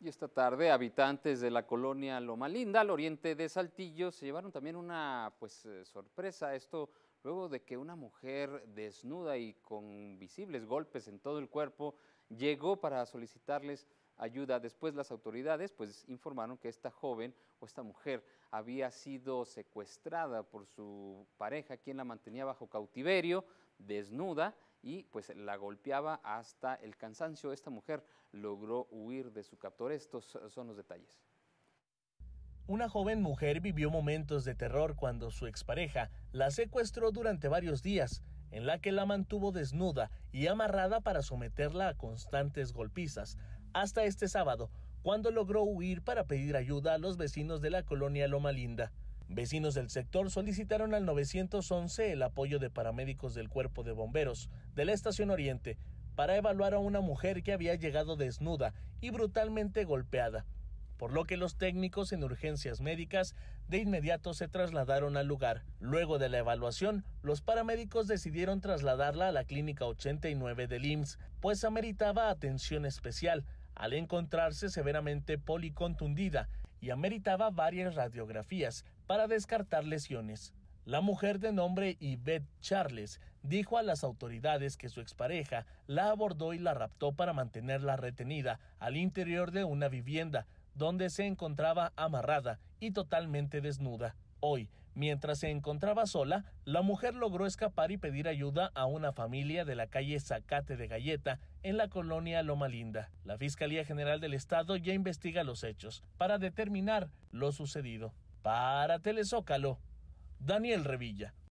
Y esta tarde, habitantes de la colonia Loma Linda, al oriente de Saltillo, se llevaron también una pues, eh, sorpresa. Esto luego de que una mujer desnuda y con visibles golpes en todo el cuerpo llegó para solicitarles ayuda. Después las autoridades pues, informaron que esta joven o esta mujer había sido secuestrada por su pareja, quien la mantenía bajo cautiverio, desnuda, y pues la golpeaba hasta el cansancio. Esta mujer logró huir de su captor. Estos son los detalles. Una joven mujer vivió momentos de terror cuando su expareja la secuestró durante varios días, en la que la mantuvo desnuda y amarrada para someterla a constantes golpizas, hasta este sábado, cuando logró huir para pedir ayuda a los vecinos de la colonia Loma Linda. Vecinos del sector solicitaron al 911 el apoyo de paramédicos del cuerpo de bomberos de la Estación Oriente para evaluar a una mujer que había llegado desnuda y brutalmente golpeada, por lo que los técnicos en urgencias médicas de inmediato se trasladaron al lugar. Luego de la evaluación, los paramédicos decidieron trasladarla a la clínica 89 del IMSS, pues ameritaba atención especial al encontrarse severamente policontundida y ameritaba varias radiografías para descartar lesiones. La mujer de nombre Yvette Charles dijo a las autoridades que su expareja la abordó y la raptó para mantenerla retenida al interior de una vivienda, donde se encontraba amarrada y totalmente desnuda. Hoy, mientras se encontraba sola, la mujer logró escapar y pedir ayuda a una familia de la calle Zacate de Galleta, en la colonia Loma Linda. La Fiscalía General del Estado ya investiga los hechos para determinar lo sucedido. Para Telezócalo, Daniel Revilla.